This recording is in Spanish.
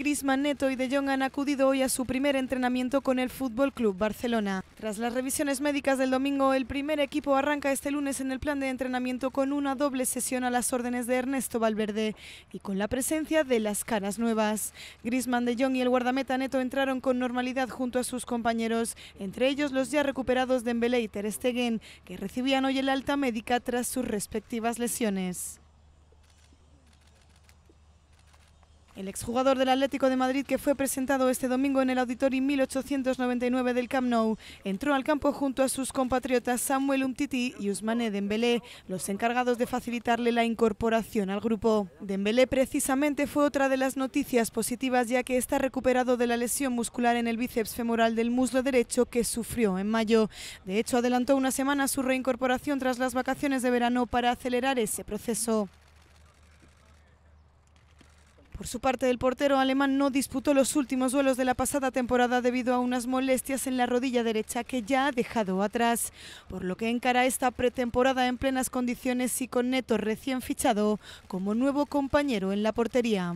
Grisman Neto y De Jong han acudido hoy a su primer entrenamiento con el Fútbol Club Barcelona. Tras las revisiones médicas del domingo, el primer equipo arranca este lunes en el plan de entrenamiento con una doble sesión a las órdenes de Ernesto Valverde y con la presencia de las caras nuevas. Grisman, De Jong y el guardameta Neto entraron con normalidad junto a sus compañeros, entre ellos los ya recuperados Dembélé y Ter Stegen, que recibían hoy el alta médica tras sus respectivas lesiones. El exjugador del Atlético de Madrid, que fue presentado este domingo en el auditorio 1899 del Camp Nou, entró al campo junto a sus compatriotas Samuel Umtiti y Usmane Dembélé, los encargados de facilitarle la incorporación al grupo. Dembélé precisamente fue otra de las noticias positivas ya que está recuperado de la lesión muscular en el bíceps femoral del muslo derecho que sufrió en mayo. De hecho, adelantó una semana su reincorporación tras las vacaciones de verano para acelerar ese proceso. Por su parte, el portero alemán no disputó los últimos duelos de la pasada temporada debido a unas molestias en la rodilla derecha que ya ha dejado atrás, por lo que encara esta pretemporada en plenas condiciones y con Neto recién fichado como nuevo compañero en la portería.